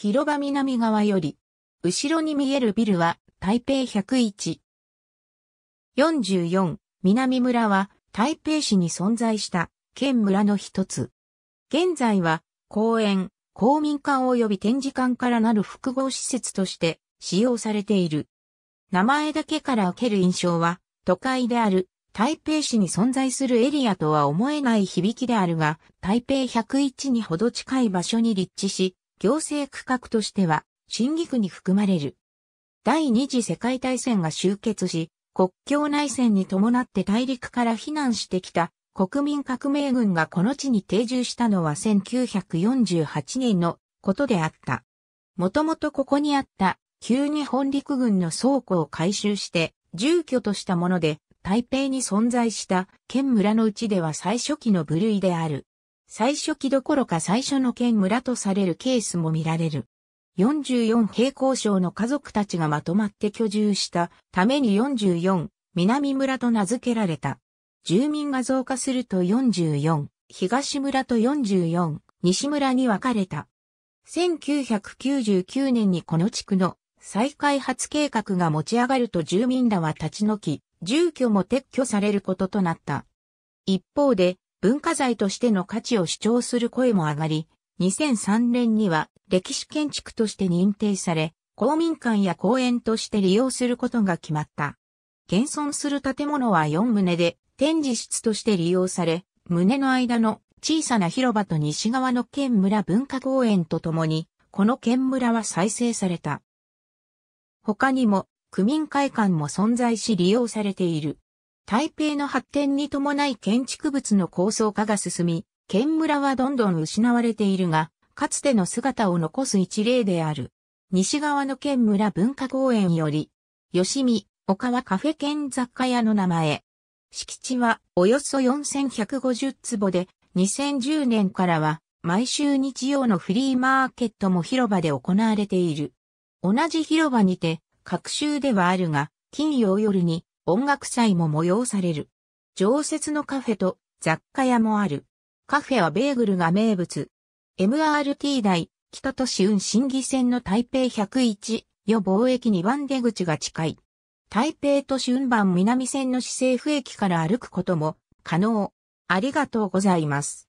広場南側より、後ろに見えるビルは台北101。44、南村は台北市に存在した県村の一つ。現在は公園、公民館及び展示館からなる複合施設として使用されている。名前だけから受ける印象は都会である台北市に存在するエリアとは思えない響きであるが、台北101にほど近い場所に立地し、行政区画としては、新岐区に含まれる。第二次世界大戦が終結し、国境内戦に伴って大陸から避難してきた国民革命軍がこの地に定住したのは1948年のことであった。もともとここにあった旧日本陸軍の倉庫を改修して住居としたもので、台北に存在した県村のうちでは最初期の部類である。最初期どころか最初の県村とされるケースも見られる。44平行省の家族たちがまとまって居住したために44南村と名付けられた。住民が増加すると44東村と44西村に分かれた。1999年にこの地区の再開発計画が持ち上がると住民らは立ち退き、住居も撤去されることとなった。一方で、文化財としての価値を主張する声も上がり、2003年には歴史建築として認定され、公民館や公園として利用することが決まった。現存する建物は4棟で展示室として利用され、棟の間の小さな広場と西側の県村文化公園とともに、この県村は再生された。他にも、区民会館も存在し利用されている。台北の発展に伴い建築物の構想化が進み、県村はどんどん失われているが、かつての姿を残す一例である。西側の県村文化公園より、吉見、岡はカフェ兼雑貨屋の名前。敷地はおよそ4150坪で、2010年からは毎週日曜のフリーマーケットも広場で行われている。同じ広場にて、各週ではあるが、金曜夜に音楽祭も催される。常設のカフェと雑貨屋もある。カフェはベーグルが名物。MRT 台、北都市運新技線の台北101、予防駅2番出口が近い。台北都市運番南線の市政府駅から歩くことも可能。ありがとうございます。